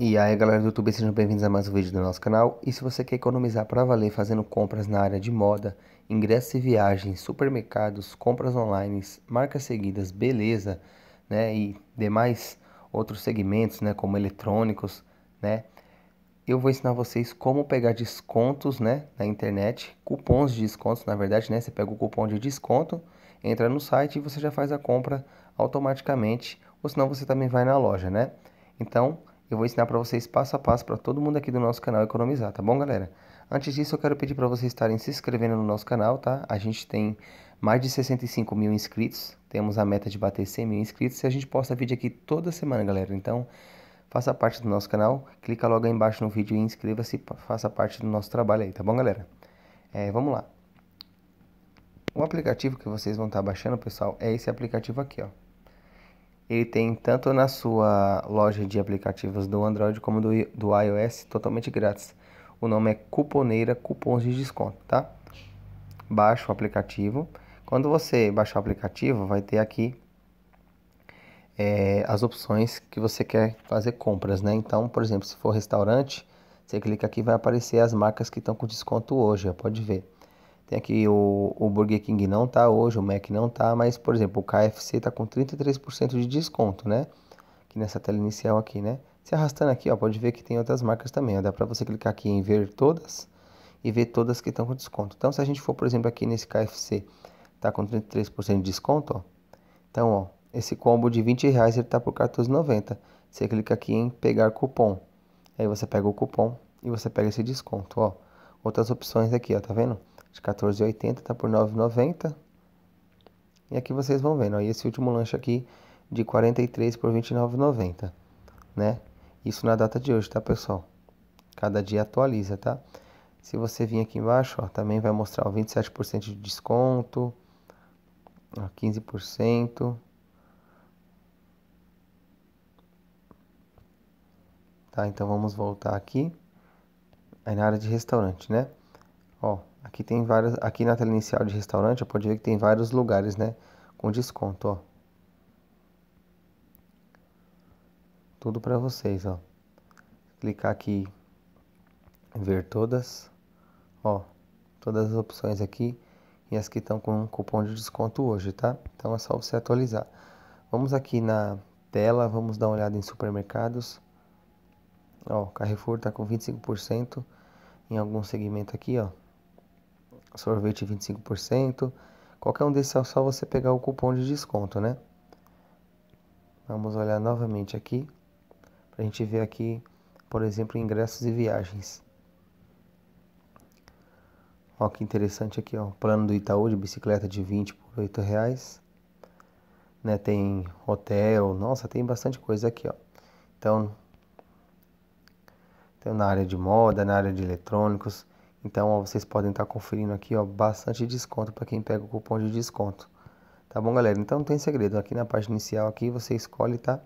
E aí galera do YouTube, sejam bem-vindos a mais um vídeo do nosso canal. E se você quer economizar para valer fazendo compras na área de moda, ingressos e viagens, supermercados, compras online, marcas seguidas, beleza, né? E demais outros segmentos, né? Como eletrônicos, né? Eu vou ensinar vocês como pegar descontos, né? Na internet, cupons de descontos, na verdade, né? Você pega o cupom de desconto, entra no site e você já faz a compra automaticamente. Ou senão você também vai na loja, né? Então, eu vou ensinar para vocês passo a passo para todo mundo aqui do nosso canal economizar, tá bom, galera? Antes disso, eu quero pedir para vocês estarem se inscrevendo no nosso canal, tá? A gente tem mais de 65 mil inscritos, temos a meta de bater 100 mil inscritos e a gente posta vídeo aqui toda semana, galera. Então, faça parte do nosso canal, clica logo aí embaixo no vídeo e inscreva-se, faça parte do nosso trabalho aí, tá bom, galera? É, vamos lá. O aplicativo que vocês vão estar tá baixando, pessoal, é esse aplicativo aqui, ó ele tem tanto na sua loja de aplicativos do Android como do, do iOS totalmente grátis. O nome é Cuponeira Cupons de Desconto, tá? Baixa o aplicativo. Quando você baixar o aplicativo, vai ter aqui é, as opções que você quer fazer compras, né? Então, por exemplo, se for restaurante, você clica aqui vai aparecer as marcas que estão com desconto hoje, pode ver. Tem aqui o, o Burger King não tá hoje, o Mac não tá, mas por exemplo, o KFC tá com 33% de desconto, né? Aqui nessa tela inicial aqui, né? Se arrastando aqui, ó, pode ver que tem outras marcas também, ó. Dá para você clicar aqui em ver todas e ver todas que estão com desconto. Então, se a gente for, por exemplo, aqui nesse KFC, tá com 33% de desconto, ó. Então, ó, esse combo de 20 reais ele tá por 14,90. Você clica aqui em pegar cupom. Aí você pega o cupom e você pega esse desconto, ó. Outras opções aqui, ó, tá vendo? de 14,80 tá por 9,90. E aqui vocês vão vendo, aí esse último lanche aqui de 43 por 29,90, né? Isso na data de hoje, tá, pessoal? Cada dia atualiza, tá? Se você vir aqui embaixo, ó, também vai mostrar ó, 27% de desconto, 15%. Tá, então vamos voltar aqui. Aí é na área de restaurante, né? Ó, Aqui tem várias, aqui na tela inicial de restaurante, eu pode ver que tem vários lugares, né, com desconto, ó. Tudo para vocês, ó. Clicar aqui ver todas, ó, todas as opções aqui e as que estão com cupom de desconto hoje, tá? Então é só você atualizar. Vamos aqui na tela, vamos dar uma olhada em supermercados. Ó, Carrefour tá com 25% em algum segmento aqui, ó sorvete 25%. Qualquer um desses é só você pegar o cupom de desconto, né? Vamos olhar novamente aqui para a gente ver aqui, por exemplo, ingressos e viagens. Ó, que interessante aqui, ó, plano do Itaú de bicicleta de 20 por 8 reais. Né, tem hotel, nossa, tem bastante coisa aqui, ó. Então, então, na área de moda, na área de eletrônicos, então, ó, vocês podem estar tá conferindo aqui, ó, bastante desconto para quem pega o cupom de desconto. Tá bom, galera? Então, não tem segredo. Aqui na parte inicial aqui, você escolhe, tá?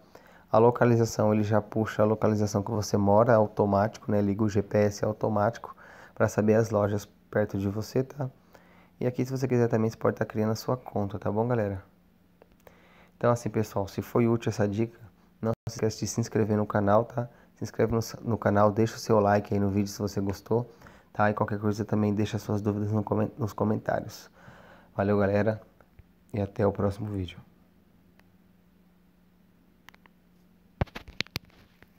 A localização, ele já puxa a localização que você mora automático, né? Liga o GPS automático para saber as lojas perto de você, tá? E aqui, se você quiser também, você pode estar tá criando a sua conta, tá bom, galera? Então, assim, pessoal, se foi útil essa dica, não se esquece de se inscrever no canal, tá? Se inscreve no, no canal, deixa o seu like aí no vídeo se você gostou tá? E qualquer coisa também deixa suas dúvidas nos comentários. Valeu, galera, e até o próximo vídeo.